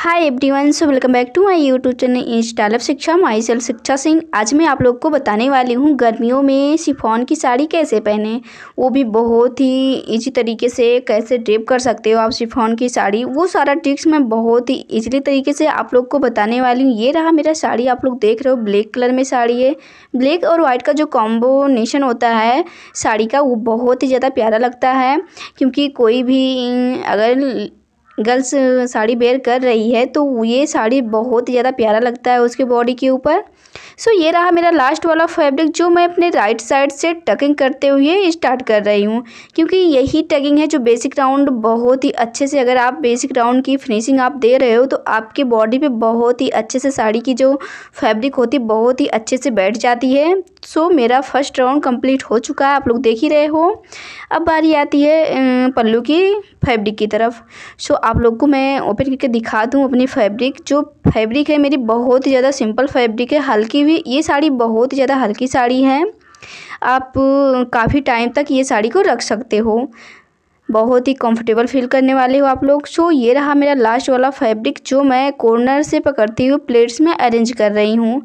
hi everyone so welcome back to my YouTube channel of Shiksha my self शिक्षा सिंह आज मैं आप लोग को बताने वाली हूँ गर्मियों में शिफॉन की साड़ी कैसे पहने वो भी बहुत ही इजी तरीके से कैसे ड्रेप कर सकते हो आप शिफॉन की साड़ी वो सारा ट्रिक्स मैं बहुत ही इजीली तरीके से आप लोग को बताने वाली हूँ ये रहा मेरा साड़ी आप लोग देख रहे हो ब्लैक कलर में साड़ी है ब्लैक और वाइट का जो कॉम्बोनेशन होता है साड़ी का वो बहुत ही ज़्यादा प्यारा लगता है क्योंकि कोई भी अगर गर्ल्स साड़ी वेयर कर रही है तो ये साड़ी बहुत ही ज़्यादा प्यारा लगता है उसके बॉडी के ऊपर सो ये रहा मेरा लास्ट वाला फैब्रिक जो मैं अपने राइट साइड से टकिंग करते हुए स्टार्ट कर रही हूँ क्योंकि यही टकिंग है जो बेसिक राउंड बहुत ही अच्छे से अगर आप बेसिक राउंड की फिनिशिंग आप दे रहे हो तो आपके बॉडी पे बहुत ही अच्छे से साड़ी की जो फैब्रिक होती है बहुत ही अच्छे से बैठ जाती है सो मेरा फर्स्ट राउंड कम्प्लीट हो चुका है आप लोग देख ही रहे हो अब बारी आती है पल्लू की फैब्रिक की तरफ सो आप लोग को मैं ओपन करके दिखा दूँ अपनी फैब्रिक जो फैब्रिक है मेरी बहुत ही ज़्यादा सिंपल फैब्रिक है हल्की भी ये साड़ी बहुत ही ज़्यादा हल्की साड़ी है आप काफ़ी टाइम तक ये साड़ी को रख सकते हो बहुत ही कंफर्टेबल फील करने वाले हो आप लोग सो ये रहा मेरा लास्ट वाला फैब्रिक जो मैं कॉर्नर से पकड़ती हुई प्लेट्स में अरेंज कर रही हूँ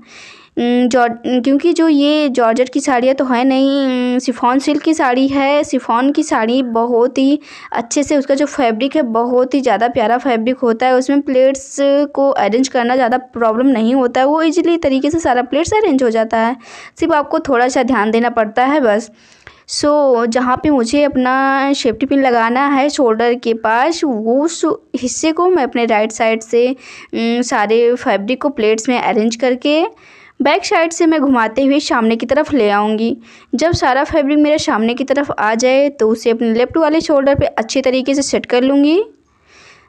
क्योंकि जो ये जॉर्जेट की साड़ियाँ तो है नहीं शिफॉन सिल्क की साड़ी है शिफॉन की साड़ी बहुत ही अच्छे से उसका जो फैब्रिक है बहुत ही ज़्यादा प्यारा फैब्रिक होता है उसमें प्लेट्स को अरेंज करना ज़्यादा प्रॉब्लम नहीं होता है वो इजीली तरीके से सारा प्लेट्स अरेंज हो जाता है सिर्फ आपको थोड़ा सा ध्यान देना पड़ता है बस सो so, जहाँ पे मुझे अपना सेफ्टी पिन लगाना है शोल्डर के पास वो उस हिस्से को मैं अपने राइट साइड से सारे फैब्रिक को प्लेट्स में अरेंज करके बैक साइड से मैं घुमाते हुए सामने की तरफ ले आऊँगी जब सारा फैब्रिक मेरे सामने की तरफ आ जाए तो उसे अपने लेफ्ट वाले शोल्डर पर अच्छे तरीके से सेट कर लूँगी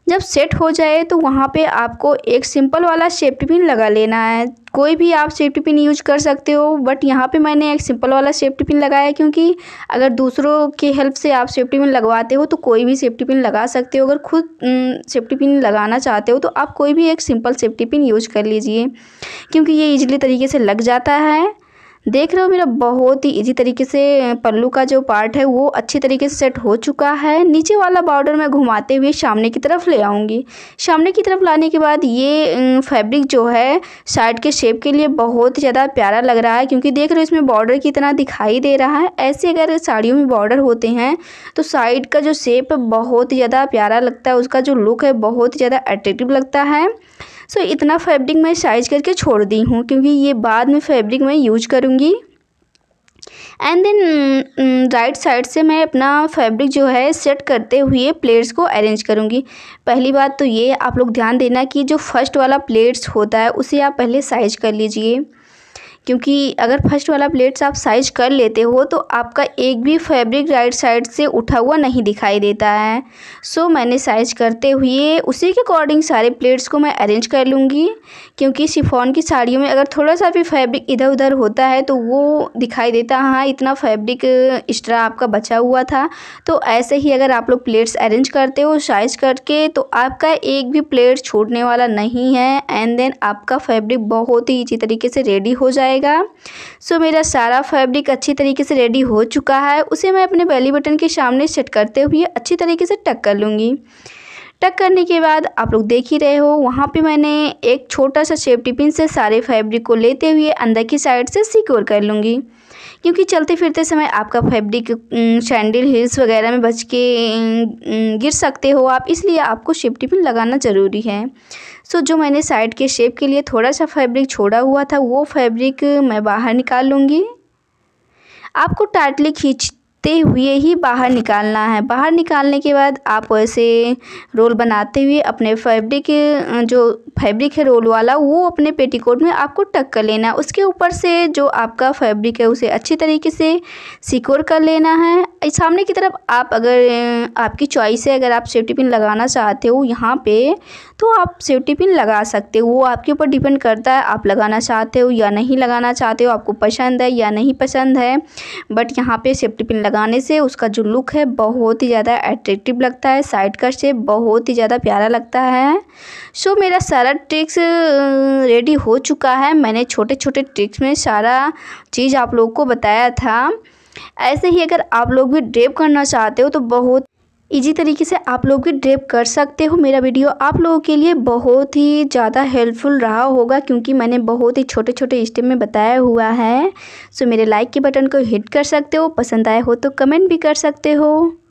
जब सेट हो जाए तो वहाँ पे आपको एक सिंपल वाला सेफ्टी पिन लगा लेना है कोई भी आप सेफ्टी पिन यूज कर सकते हो बट यहाँ पे मैंने एक सिंपल वाला सेफ्टी पिन लगाया क्योंकि अगर दूसरों के हेल्प से आप सेफ्टी पिन लगवाते हो तो कोई भी सेफ्टी पिन लगा सकते हो अगर खुद सेफ्टी पिन लगाना चाहते हो तो आप कोई भी एक सिंपल सेफ्टी पिन यूज कर लीजिए क्योंकि ये इजीली तरीके से लग जाता है देख रहे हो मेरा बहुत ही इजी तरीके से पल्लू का जो पार्ट है वो अच्छे तरीके से सेट हो चुका है नीचे वाला बॉर्डर मैं घुमाते हुए सामने की तरफ ले आऊँगी सामने की तरफ लाने के बाद ये फैब्रिक जो है साइड के शेप के लिए बहुत ज़्यादा प्यारा लग रहा है क्योंकि देख रहे हो इसमें बॉर्डर की तरह दिखाई दे रहा है ऐसे अगर साड़ियों में बॉर्डर होते हैं तो साइड का जो शेप बहुत ज़्यादा प्यारा लगता है उसका जो लुक है बहुत ज़्यादा अट्रेक्टिव लगता है सो इतना फैब्रिक मैं साइज करके छोड़ दी हूँ क्योंकि ये बाद में फैब्रिक मैं यूज करूँगी एंड देन राइट साइड से मैं अपना फैब्रिक जो है सेट करते हुए प्लेट्स को अरेंज करूँगी पहली बात तो ये आप लोग ध्यान देना कि जो फर्स्ट वाला प्लेट्स होता है उसे आप पहले साइज कर लीजिए क्योंकि अगर फर्स्ट वाला प्लेट्स आप साइज कर लेते हो तो आपका एक भी फैब्रिक राइट साइड से उठा हुआ नहीं दिखाई देता है सो so, मैंने साइज करते हुए उसी के अकॉर्डिंग सारे प्लेट्स को मैं अरेंज कर लूँगी क्योंकि शिफॉन की साड़ियों में अगर थोड़ा सा भी फैब्रिक इधर उधर होता है तो वो दिखाई देता हाँ इतना फैब्रिक एक्स्ट्रा आपका बचा हुआ था तो ऐसे ही अगर आप लोग प्लेट्स अरेंज करते हो साइज करके तो आपका एक भी प्लेट छोड़ने वाला नहीं है एंड देन आपका फैब्रिक बहुत ही इसी तरीके से रेडी हो जाएगा जाएगा सो मेरा सारा फैब्रिक अच्छी तरीके से रेडी हो चुका है उसे मैं अपने बेली बटन के सामने सेट करते हुए अच्छी तरीके से टक कर लूँगी टक करने के बाद आप लोग देख ही रहे हो वहाँ पे मैंने एक छोटा सा सेफ्टी पिन से सारे फैब्रिक को लेते हुए अंदर की साइड से सिक्योर कर लूँगी क्योंकि चलते फिरते समय आपका फैब्रिक सैंडल हिल्स वगैरह में बच के गिर सकते हो आप इसलिए आपको सेफ्टी पिन लगाना ज़रूरी है सो जो मैंने साइड के शेप के लिए थोड़ा सा फैब्रिक छोड़ा हुआ था वो फैब्रिक मैं बाहर निकाल लूँगी आपको टाइटली खींच बनाते हुए ही बाहर निकालना है बाहर निकालने के बाद आप ऐसे रोल बनाते हुए अपने फैब्रिक जो फैब्रिक है रोल वाला वो अपने पेटीकोट में आपको टक कर लेना है उसके ऊपर से जो आपका फैब्रिक है उसे अच्छी तरीके से सिक्योर कर लेना है सामने की तरफ आप अगर आपकी चॉइस है अगर आप सेफ्टी पिन लगाना चाहते हो यहाँ पे तो आप सेफ्टी पिन लगा सकते हो वो आपके ऊपर डिपेंड करता है आप लगाना चाहते हो या नहीं लगाना चाहते हो आपको पसंद है या नहीं पसंद है बट यहाँ पे सेफ्टी पिन लगा लगाने से उसका जो लुक है बहुत ही ज़्यादा एट्रेक्टिव लगता है साइड का शेप बहुत ही ज़्यादा प्यारा लगता है सो so, मेरा सारा ट्रिक्स रेडी हो चुका है मैंने छोटे छोटे ट्रिक्स में सारा चीज़ आप लोग को बताया था ऐसे ही अगर आप लोग भी ड्रेप करना चाहते हो तो बहुत इजी तरीके से आप लोग भी ड्रेप कर सकते हो मेरा वीडियो आप लोगों के लिए बहुत ही ज़्यादा हेल्पफुल रहा होगा क्योंकि मैंने बहुत ही छोटे छोटे स्टेप में बताया हुआ है सो मेरे लाइक के बटन को हिट कर सकते हो पसंद आए हो तो कमेंट भी कर सकते हो